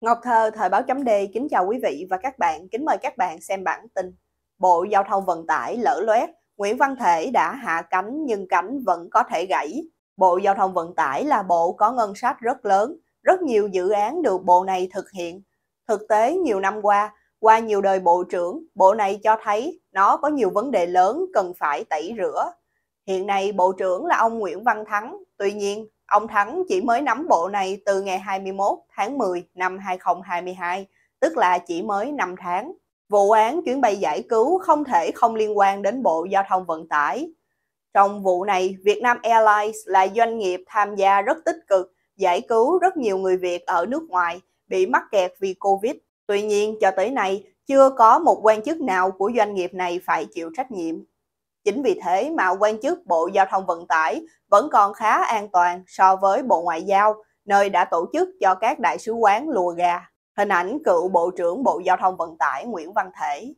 Ngọc Thơ, Thời báo chấm D kính chào quý vị và các bạn. Kính mời các bạn xem bản tin. Bộ Giao thông Vận tải lỡ loét, Nguyễn Văn Thể đã hạ cánh nhưng cánh vẫn có thể gãy. Bộ Giao thông Vận tải là bộ có ngân sách rất lớn, rất nhiều dự án được bộ này thực hiện. Thực tế, nhiều năm qua, qua nhiều đời bộ trưởng, bộ này cho thấy nó có nhiều vấn đề lớn cần phải tẩy rửa. Hiện nay, bộ trưởng là ông Nguyễn Văn Thắng, tuy nhiên Ông Thắng chỉ mới nắm bộ này từ ngày 21 tháng 10 năm 2022, tức là chỉ mới 5 tháng. Vụ án chuyến bay giải cứu không thể không liên quan đến Bộ Giao thông Vận tải. Trong vụ này, Vietnam Airlines là doanh nghiệp tham gia rất tích cực giải cứu rất nhiều người Việt ở nước ngoài bị mắc kẹt vì Covid. Tuy nhiên, cho tới nay, chưa có một quan chức nào của doanh nghiệp này phải chịu trách nhiệm. Chính vì thế mà quan chức Bộ Giao thông Vận tải vẫn còn khá an toàn so với Bộ Ngoại giao, nơi đã tổ chức cho các đại sứ quán lùa gà. Hình ảnh cựu Bộ trưởng Bộ Giao thông Vận tải Nguyễn Văn Thể.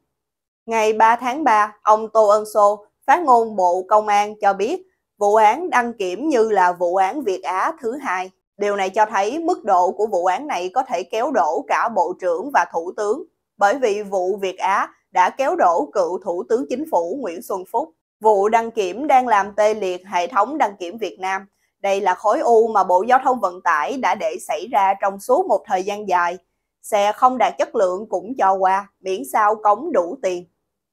Ngày 3 tháng 3, ông Tô Ân Sô, phát ngôn Bộ Công an cho biết vụ án đăng kiểm như là vụ án Việt Á thứ hai. Điều này cho thấy mức độ của vụ án này có thể kéo đổ cả Bộ trưởng và Thủ tướng, bởi vì vụ Việt Á đã kéo đổ cựu Thủ tướng Chính phủ Nguyễn Xuân Phúc. Vụ đăng kiểm đang làm tê liệt hệ thống đăng kiểm Việt Nam. Đây là khối u mà Bộ Giao thông Vận tải đã để xảy ra trong suốt một thời gian dài. Xe không đạt chất lượng cũng cho qua, miễn sao cống đủ tiền.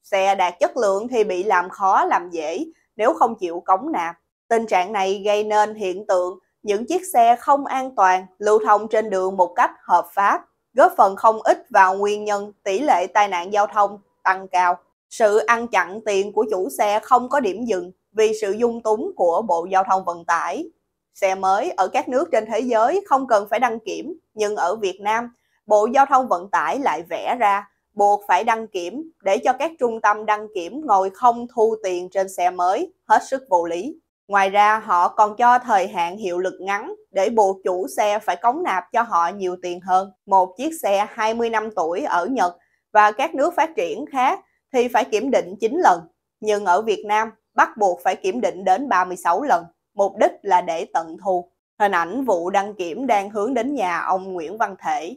Xe đạt chất lượng thì bị làm khó làm dễ nếu không chịu cống nạp. Tình trạng này gây nên hiện tượng những chiếc xe không an toàn lưu thông trên đường một cách hợp pháp, góp phần không ít vào nguyên nhân tỷ lệ tai nạn giao thông tăng cao. Sự ăn chặn tiền của chủ xe không có điểm dừng vì sự dung túng của Bộ Giao thông Vận tải. Xe mới ở các nước trên thế giới không cần phải đăng kiểm, nhưng ở Việt Nam, Bộ Giao thông Vận tải lại vẽ ra buộc phải đăng kiểm để cho các trung tâm đăng kiểm ngồi không thu tiền trên xe mới, hết sức vô lý. Ngoài ra họ còn cho thời hạn hiệu lực ngắn để buộc chủ xe phải cống nạp cho họ nhiều tiền hơn. Một chiếc xe 20 năm tuổi ở Nhật và các nước phát triển khác thì phải kiểm định 9 lần, nhưng ở Việt Nam bắt buộc phải kiểm định đến 36 lần, mục đích là để tận thu. Hình ảnh vụ đăng kiểm đang hướng đến nhà ông Nguyễn Văn Thể.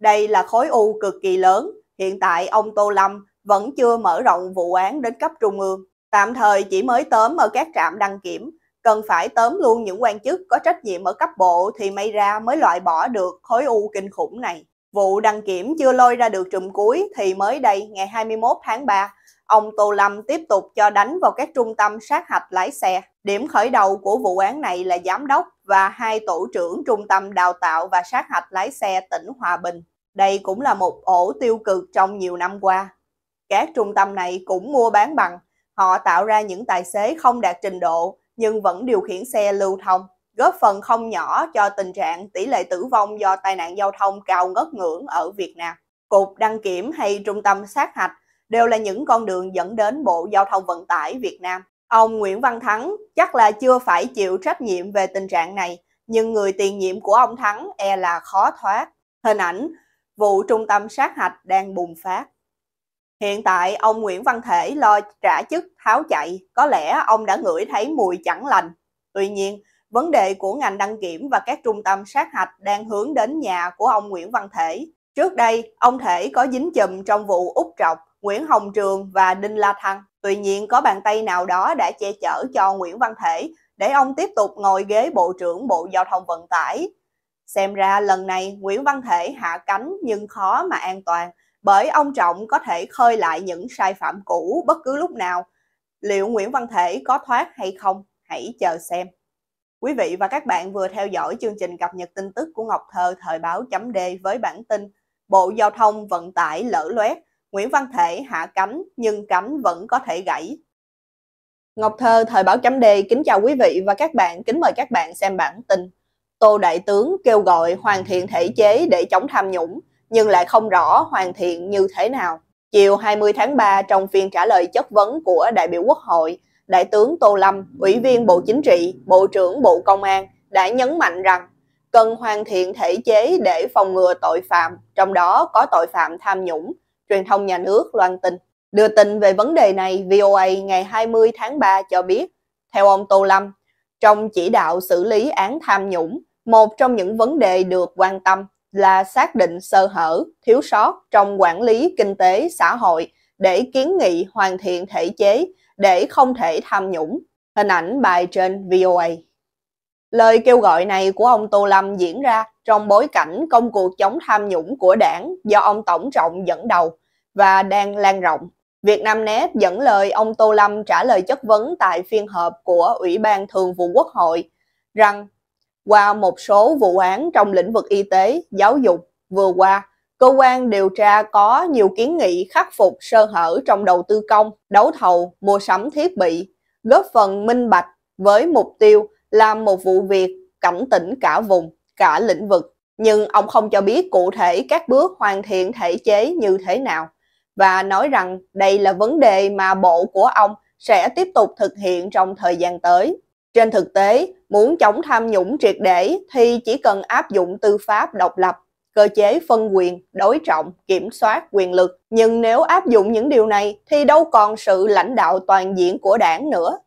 Đây là khối u cực kỳ lớn, hiện tại ông Tô Lâm vẫn chưa mở rộng vụ án đến cấp trung ương. Tạm thời chỉ mới tóm ở các trạm đăng kiểm, cần phải tóm luôn những quan chức có trách nhiệm ở cấp bộ thì may ra mới loại bỏ được khối u kinh khủng này. Vụ đăng kiểm chưa lôi ra được trùm cuối thì mới đây, ngày 21 tháng 3, ông Tô Lâm tiếp tục cho đánh vào các trung tâm sát hạch lái xe. Điểm khởi đầu của vụ án này là giám đốc và hai tổ trưởng trung tâm đào tạo và sát hạch lái xe tỉnh Hòa Bình. Đây cũng là một ổ tiêu cực trong nhiều năm qua. Các trung tâm này cũng mua bán bằng, họ tạo ra những tài xế không đạt trình độ nhưng vẫn điều khiển xe lưu thông góp phần không nhỏ cho tình trạng tỷ lệ tử vong do tai nạn giao thông cao ngất ngưỡng ở Việt Nam. Cục đăng kiểm hay trung tâm sát hạch đều là những con đường dẫn đến Bộ Giao thông Vận tải Việt Nam. Ông Nguyễn Văn Thắng chắc là chưa phải chịu trách nhiệm về tình trạng này, nhưng người tiền nhiệm của ông Thắng e là khó thoát. Hình ảnh vụ trung tâm sát hạch đang bùng phát. Hiện tại ông Nguyễn Văn Thể lo trả chức tháo chạy, có lẽ ông đã ngửi thấy mùi chẳng lành. Tuy nhiên, Vấn đề của ngành đăng kiểm và các trung tâm sát hạch đang hướng đến nhà của ông Nguyễn Văn Thể. Trước đây, ông Thể có dính chùm trong vụ úp trọc Nguyễn Hồng Trường và Đinh La Thăng. Tuy nhiên, có bàn tay nào đó đã che chở cho Nguyễn Văn Thể để ông tiếp tục ngồi ghế Bộ trưởng Bộ Giao thông Vận tải. Xem ra lần này Nguyễn Văn Thể hạ cánh nhưng khó mà an toàn bởi ông Trọng có thể khơi lại những sai phạm cũ bất cứ lúc nào. Liệu Nguyễn Văn Thể có thoát hay không? Hãy chờ xem. Quý vị và các bạn vừa theo dõi chương trình cập nhật tin tức của Ngọc Thơ thời báo chấm D với bản tin Bộ Giao thông Vận tải lỡ loét, Nguyễn Văn Thể hạ cánh nhưng cánh vẫn có thể gãy. Ngọc Thơ thời báo chấm D kính chào quý vị và các bạn, kính mời các bạn xem bản tin. Tô Đại Tướng kêu gọi hoàn thiện thể chế để chống tham nhũng, nhưng lại không rõ hoàn thiện như thế nào. Chiều 20 tháng 3 trong phiên trả lời chất vấn của đại biểu Quốc hội, Đại tướng Tô Lâm, Ủy viên Bộ Chính trị, Bộ trưởng Bộ Công an đã nhấn mạnh rằng cần hoàn thiện thể chế để phòng ngừa tội phạm, trong đó có tội phạm tham nhũng, truyền thông nhà nước loan tin. Đưa tin về vấn đề này, VOA ngày 20 tháng 3 cho biết, theo ông Tô Lâm, trong chỉ đạo xử lý án tham nhũng, một trong những vấn đề được quan tâm là xác định sơ hở, thiếu sót trong quản lý kinh tế xã hội để kiến nghị hoàn thiện thể chế để không thể tham nhũng, hình ảnh bài trên VOA. Lời kêu gọi này của ông Tô Lâm diễn ra trong bối cảnh công cuộc chống tham nhũng của đảng do ông Tổng Trọng dẫn đầu và đang lan rộng. Việt Nam Net dẫn lời ông Tô Lâm trả lời chất vấn tại phiên họp của Ủy ban Thường vụ Quốc hội rằng qua một số vụ án trong lĩnh vực y tế, giáo dục vừa qua, cơ quan điều tra có nhiều kiến nghị khắc phục sơ hở trong đầu tư công, đấu thầu, mua sắm thiết bị, góp phần minh bạch với mục tiêu làm một vụ việc cảnh tỉnh cả vùng, cả lĩnh vực. Nhưng ông không cho biết cụ thể các bước hoàn thiện thể chế như thế nào và nói rằng đây là vấn đề mà bộ của ông sẽ tiếp tục thực hiện trong thời gian tới. Trên thực tế, muốn chống tham nhũng triệt để thì chỉ cần áp dụng tư pháp độc lập cơ chế phân quyền, đối trọng, kiểm soát quyền lực. Nhưng nếu áp dụng những điều này thì đâu còn sự lãnh đạo toàn diện của đảng nữa.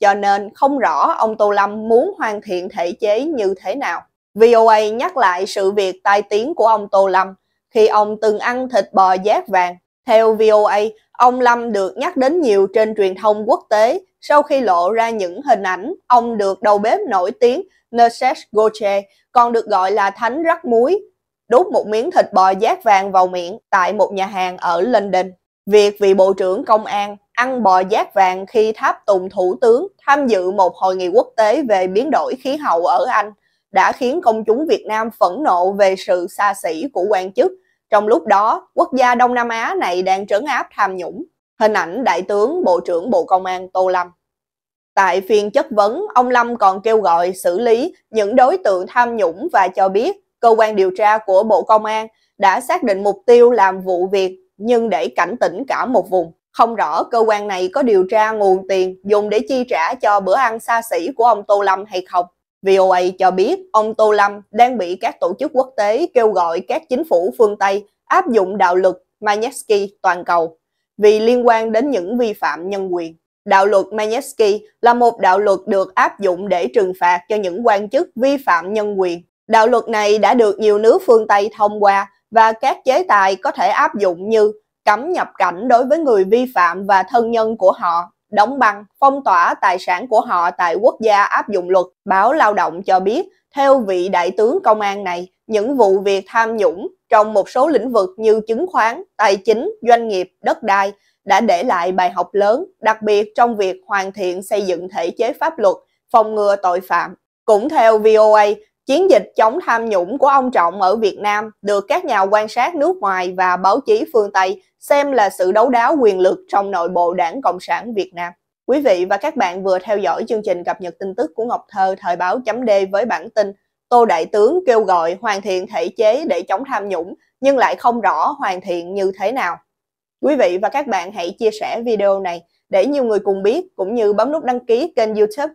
Cho nên không rõ ông Tô Lâm muốn hoàn thiện thể chế như thế nào. VOA nhắc lại sự việc tai tiếng của ông Tô Lâm khi ông từng ăn thịt bò giác vàng. Theo VOA, ông Lâm được nhắc đến nhiều trên truyền thông quốc tế sau khi lộ ra những hình ảnh ông được đầu bếp nổi tiếng Nerses Goche, còn được gọi là thánh rắc muối, đút một miếng thịt bò giác vàng vào miệng tại một nhà hàng ở London. Việc vị Bộ trưởng Công an ăn bò giác vàng khi tháp tùng thủ tướng tham dự một hội nghị quốc tế về biến đổi khí hậu ở Anh đã khiến công chúng Việt Nam phẫn nộ về sự xa xỉ của quan chức. Trong lúc đó, quốc gia Đông Nam Á này đang trấn áp tham nhũng. Hình ảnh Đại tướng Bộ trưởng Bộ Công an Tô Lâm. Tại phiên chất vấn, ông Lâm còn kêu gọi xử lý những đối tượng tham nhũng và cho biết cơ quan điều tra của Bộ Công an đã xác định mục tiêu làm vụ việc nhưng để cảnh tỉnh cả một vùng. Không rõ cơ quan này có điều tra nguồn tiền dùng để chi trả cho bữa ăn xa xỉ của ông Tô Lâm hay không. VOA cho biết ông Tô Lâm đang bị các tổ chức quốc tế kêu gọi các chính phủ phương Tây áp dụng đạo luật Magnitsky toàn cầu vì liên quan đến những vi phạm nhân quyền. Đạo luật Magnitsky là một đạo luật được áp dụng để trừng phạt cho những quan chức vi phạm nhân quyền Đạo luật này đã được nhiều nước phương Tây thông qua và các chế tài có thể áp dụng như cấm nhập cảnh đối với người vi phạm và thân nhân của họ, đóng băng, phong tỏa tài sản của họ tại quốc gia áp dụng luật. Báo Lao động cho biết, theo vị đại tướng công an này, những vụ việc tham nhũng trong một số lĩnh vực như chứng khoán, tài chính, doanh nghiệp, đất đai đã để lại bài học lớn, đặc biệt trong việc hoàn thiện xây dựng thể chế pháp luật, phòng ngừa tội phạm. Cũng theo VOA, Chiến dịch chống tham nhũng của ông Trọng ở Việt Nam được các nhà quan sát nước ngoài và báo chí phương Tây xem là sự đấu đá quyền lực trong nội bộ đảng Cộng sản Việt Nam. Quý vị và các bạn vừa theo dõi chương trình cập nhật tin tức của Ngọc Thơ thời báo chấm D với bản tin Tô Đại Tướng kêu gọi hoàn thiện thể chế để chống tham nhũng nhưng lại không rõ hoàn thiện như thế nào. Quý vị và các bạn hãy chia sẻ video này để nhiều người cùng biết cũng như bấm nút đăng ký kênh youtube